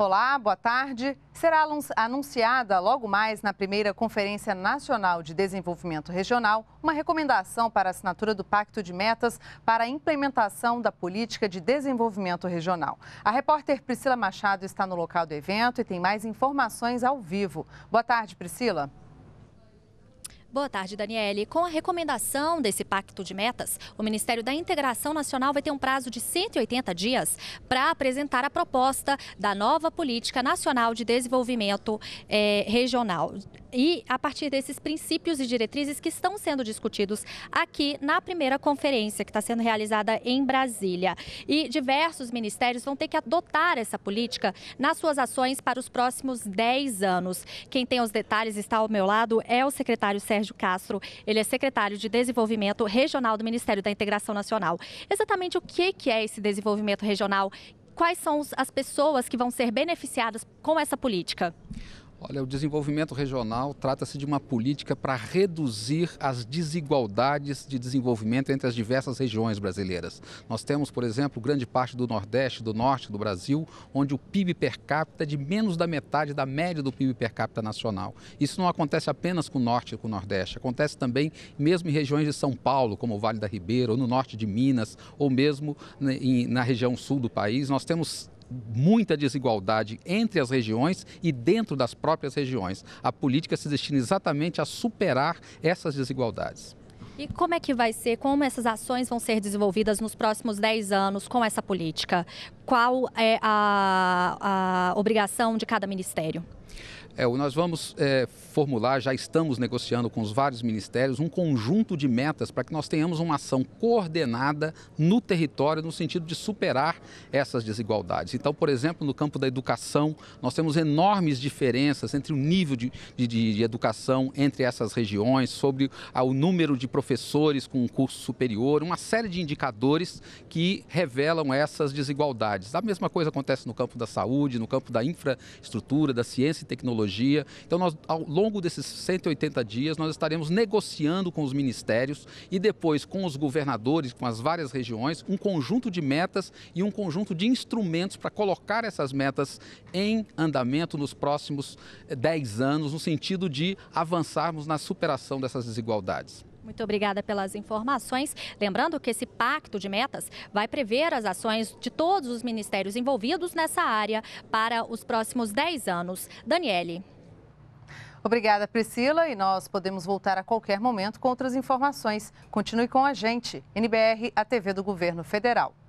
Olá, boa tarde. Será anunciada logo mais na primeira Conferência Nacional de Desenvolvimento Regional uma recomendação para a assinatura do Pacto de Metas para a implementação da política de desenvolvimento regional. A repórter Priscila Machado está no local do evento e tem mais informações ao vivo. Boa tarde, Priscila. Boa tarde, Daniele. Com a recomendação desse pacto de metas, o Ministério da Integração Nacional vai ter um prazo de 180 dias para apresentar a proposta da nova Política Nacional de Desenvolvimento eh, Regional e a partir desses princípios e diretrizes que estão sendo discutidos aqui na primeira conferência que está sendo realizada em Brasília. E diversos ministérios vão ter que adotar essa política nas suas ações para os próximos 10 anos. Quem tem os detalhes está ao meu lado é o secretário Sérgio Castro. Ele é secretário de Desenvolvimento Regional do Ministério da Integração Nacional. Exatamente o que é esse desenvolvimento regional? Quais são as pessoas que vão ser beneficiadas com essa política? Olha, o desenvolvimento regional trata-se de uma política para reduzir as desigualdades de desenvolvimento entre as diversas regiões brasileiras. Nós temos, por exemplo, grande parte do Nordeste, do Norte do Brasil, onde o PIB per capita é de menos da metade da média do PIB per capita nacional. Isso não acontece apenas com o Norte e com o Nordeste, acontece também mesmo em regiões de São Paulo, como o Vale da Ribeira, ou no Norte de Minas, ou mesmo né, na região Sul do país. Nós temos muita desigualdade entre as regiões e dentro das próprias regiões. A política se destina exatamente a superar essas desigualdades. E como é que vai ser, como essas ações vão ser desenvolvidas nos próximos 10 anos com essa política? qual é a, a obrigação de cada ministério? É, nós vamos é, formular, já estamos negociando com os vários ministérios, um conjunto de metas para que nós tenhamos uma ação coordenada no território no sentido de superar essas desigualdades. Então, por exemplo, no campo da educação, nós temos enormes diferenças entre o nível de, de, de educação entre essas regiões, sobre o número de professores com um curso superior, uma série de indicadores que revelam essas desigualdades atividades. A mesma coisa acontece no campo da saúde, no campo da infraestrutura, da ciência e tecnologia. Então, nós, ao longo desses 180 dias, nós estaremos negociando com os ministérios e depois com os governadores, com as várias regiões, um conjunto de metas e um conjunto de instrumentos para colocar essas metas em andamento nos próximos 10 eh, anos, no sentido de avançarmos na superação dessas desigualdades. Muito obrigada pelas informações. Lembrando que esse pacto de metas vai prever as ações de todos os ministérios envolvidos nessa área para os próximos 10 anos. Daniele. Obrigada, Priscila. E nós podemos voltar a qualquer momento com outras informações. Continue com a gente. NBR, a TV do Governo Federal.